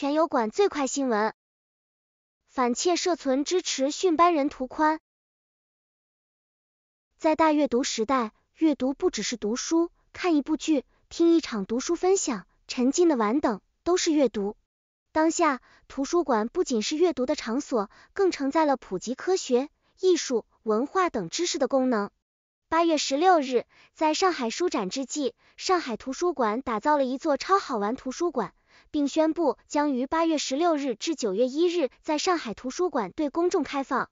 全友馆最快新闻。反窃涉存支持训班人图宽。在大阅读时代，阅读不只是读书、看一部剧、听一场读书分享、沉浸的玩等，都是阅读。当下，图书馆不仅是阅读的场所，更承载了普及科学、艺术、文化等知识的功能。八月十六日，在上海书展之际，上海图书馆打造了一座超好玩图书馆。并宣布将于八月十六日至九月一日在上海图书馆对公众开放。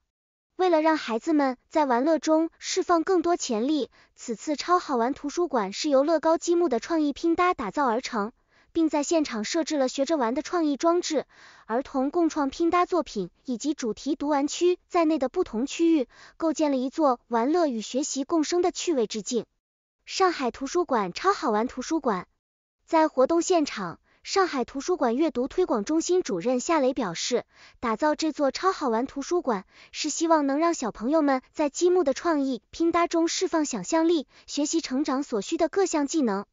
为了让孩子们在玩乐中释放更多潜力，此次超好玩图书馆是由乐高积木的创意拼搭打造而成，并在现场设置了学着玩的创意装置、儿童共创拼搭作品以及主题读玩区在内的不同区域，构建了一座玩乐与学习共生的趣味之境。上海图书馆超好玩图书馆在活动现场。上海图书馆阅读推广中心主任夏雷表示，打造这座超好玩图书馆，是希望能让小朋友们在积木的创意拼搭中释放想象力，学习成长所需的各项技能。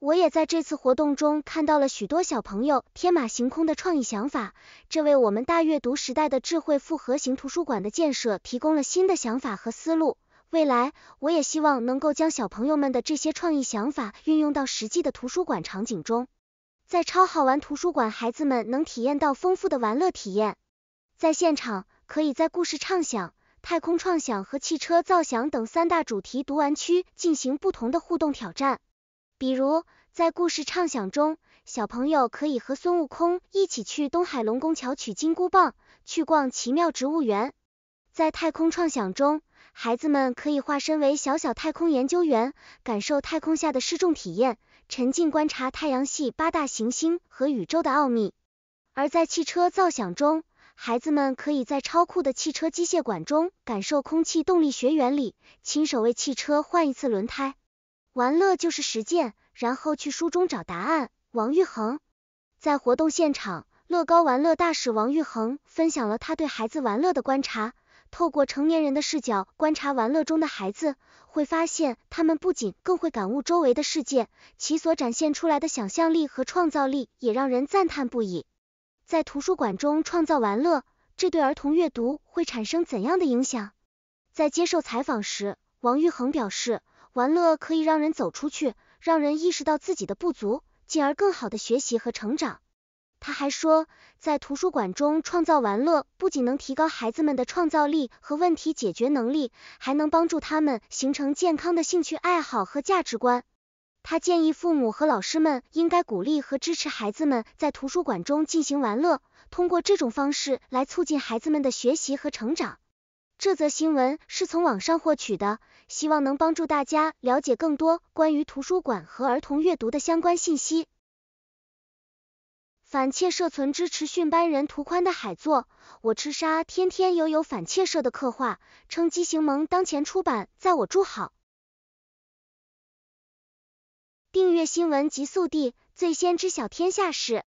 我也在这次活动中看到了许多小朋友天马行空的创意想法，这为我们大阅读时代的智慧复合型图书馆的建设提供了新的想法和思路。未来，我也希望能够将小朋友们的这些创意想法运用到实际的图书馆场景中。在超好玩图书馆，孩子们能体验到丰富的玩乐体验。在现场，可以在故事畅想、太空创想和汽车造响等三大主题读玩区进行不同的互动挑战。比如，在故事畅想中，小朋友可以和孙悟空一起去东海龙宫桥取金箍棒，去逛奇妙植物园；在太空创想中，孩子们可以化身为小小太空研究员，感受太空下的失重体验，沉浸观察太阳系八大行星和宇宙的奥秘。而在汽车造响中，孩子们可以在超酷的汽车机械馆中感受空气动力学原理，亲手为汽车换一次轮胎。玩乐就是实践，然后去书中找答案。王玉恒在活动现场。乐高玩乐大使王玉恒分享了他对孩子玩乐的观察，透过成年人的视角观察玩乐中的孩子，会发现他们不仅更会感悟周围的世界，其所展现出来的想象力和创造力也让人赞叹不已。在图书馆中创造玩乐，这对儿童阅读会产生怎样的影响？在接受采访时，王玉恒表示，玩乐可以让人走出去，让人意识到自己的不足，进而更好的学习和成长。他还说，在图书馆中创造玩乐不仅能提高孩子们的创造力和问题解决能力，还能帮助他们形成健康的兴趣爱好和价值观。他建议父母和老师们应该鼓励和支持孩子们在图书馆中进行玩乐，通过这种方式来促进孩子们的学习和成长。这则新闻是从网上获取的，希望能帮助大家了解更多关于图书馆和儿童阅读的相关信息。反窃社存支持训班人图宽的海作，我吃沙天天有有反窃社的刻画，称机型盟当前出版在我住好，订阅新闻极速地最先知晓天下事。